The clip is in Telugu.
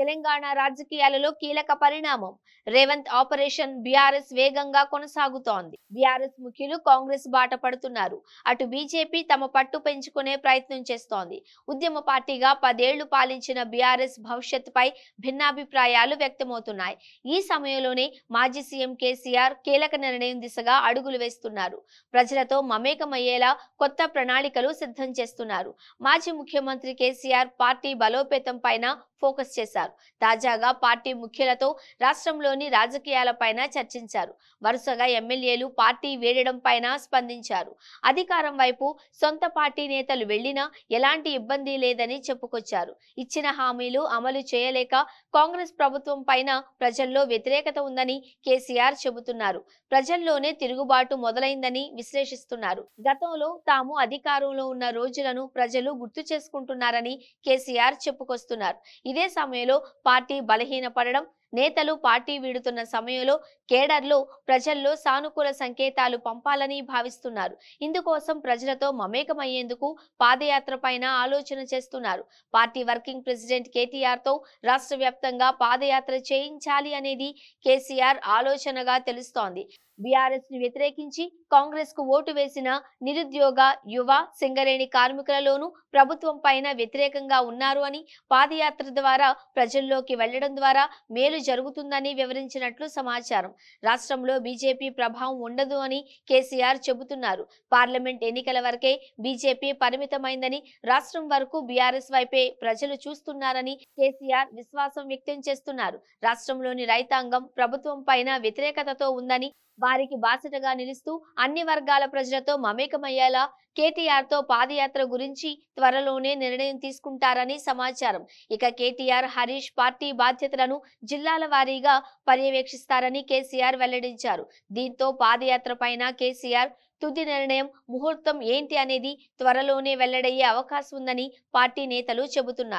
తెలంగాణ రాజకీయాలలో కీలక పరిణామం రేవంత్ ఆపరేషన్ బీఆర్ఎస్ వేగంగా కొనసాగుతోంది బీఆర్ఎస్ ముఖ్యులు కాంగ్రెస్ బాట పడుతున్నారు అటు బీజేపీ తమ పట్టు పెంచుకునే ప్రయత్నం చేస్తోంది ఉద్యమ పార్టీగా పదేళ్లు పాలించిన బీఆర్ఎస్ పై భిన్నాభిప్రాయాలు వ్యక్తమవుతున్నాయి ఈ సమయంలోనే మాజీ సీఎం కేసీఆర్ కీలక నిర్ణయం దిశగా అడుగులు వేస్తున్నారు ప్రజలతో మమేకమయ్యేలా కొత్త ప్రణాళికలు సిద్ధం చేస్తున్నారు మాజీ ముఖ్యమంత్రి కేసీఆర్ పార్టీ బలోపేతం పైన ఫోకస్ చేశారు చేశారు తాజాగా పార్టీ ముఖ్యులతో రాష్ట్రంలోని రాజకీయాలపైన చర్చించారు వరుసగా ఎమ్మెల్యేలు పార్టీ వేడడం పైన స్పందించారు అధికారం వైపు సొంత పార్టీ నేతలు వెళ్లినా ఎలాంటి ఇబ్బంది లేదని చెప్పుకొచ్చారు ఇచ్చిన హామీలు అమలు చేయలేక కాంగ్రెస్ ప్రభుత్వం పైన ప్రజల్లో వ్యతిరేకత ఉందని కేసీఆర్ చెబుతున్నారు ప్రజల్లోనే తిరుగుబాటు మొదలైందని విశ్లేషిస్తున్నారు గతంలో తాము అధికారంలో ఉన్న రోజులను ప్రజలు గుర్తు చేసుకుంటున్నారని కేసీఆర్ చెప్పుకొస్తున్నారు ఇదే సమయంలో పార్టీ బలహీనపడడం నేతలు పార్టీ వీడుతున్న సమయంలో కేడర్లు ప్రజల్లో సానుకూల సంకేతాలు పంపాలని భావిస్తున్నారు ఇందుకోసం ప్రజలతో మమేకమయ్యేందుకు పాదయాత్ర పైన ఆలోచన చేస్తున్నారు పార్టీ వర్కింగ్ ప్రెసిడెంట్ కేటీఆర్ తో రాష్ట్ర వ్యాప్తంగా పాదయాత్ర చేయించాలి అనేది కేసీఆర్ ఆలోచనగా తెలుస్తోంది బీఆర్ఎస్ ని వ్యతిరేకించి కాంగ్రెస్ కు ఓటు వేసిన నిరుద్యోగ యువ సింగరేణి కార్మికులలోనూ ప్రభుత్వం పైన వ్యతిరేకంగా ఉన్నారు అని పాదయాత్ర ద్వారా ప్రజల్లోకి వెళ్లడం ద్వారా మేలు దాడి జరుగుతుందని వివరించినట్లు సమాచారం రాష్ట్రంలో బీజేపీ ప్రభావం ఉండదు అని కేసీఆర్ చెబుతున్నారు పార్లమెంట్ ఎన్నికల వరకే బీజేపీ పరిమితమైందని రాష్ట్రం వరకు బీఆర్ఎస్ వైపే ప్రజలు చూస్తున్నారని కేసీఆర్ విశ్వాసం వ్యక్తం చేస్తున్నారు రాష్ట్రంలోని రైతాంగం ప్రభుత్వం పైన వ్యతిరేకతతో ఉందని వారికి బాసటగా నిలుస్తూ అన్ని వర్గాల ప్రజలతో మమేకమయ్యేలా కేటీఆర్ తో పాదయాత్ర గురించి త్వరలోనే నిర్ణయం తీసుకుంటారని సమాచారం ఇక కేటీఆర్ హరీష్ పార్టీ బాధ్యతలను జిల్లాల వారీగా పర్యవేక్షిస్తారని కేసీఆర్ వెల్లడించారు దీంతో పాదయాత్ర పైన కేసీఆర్ తుది నిర్ణయం ముహూర్తం ఏంటి అనేది త్వరలోనే వెల్లడయ్యే అవకాశం ఉందని పార్టీ నేతలు చెబుతున్నారు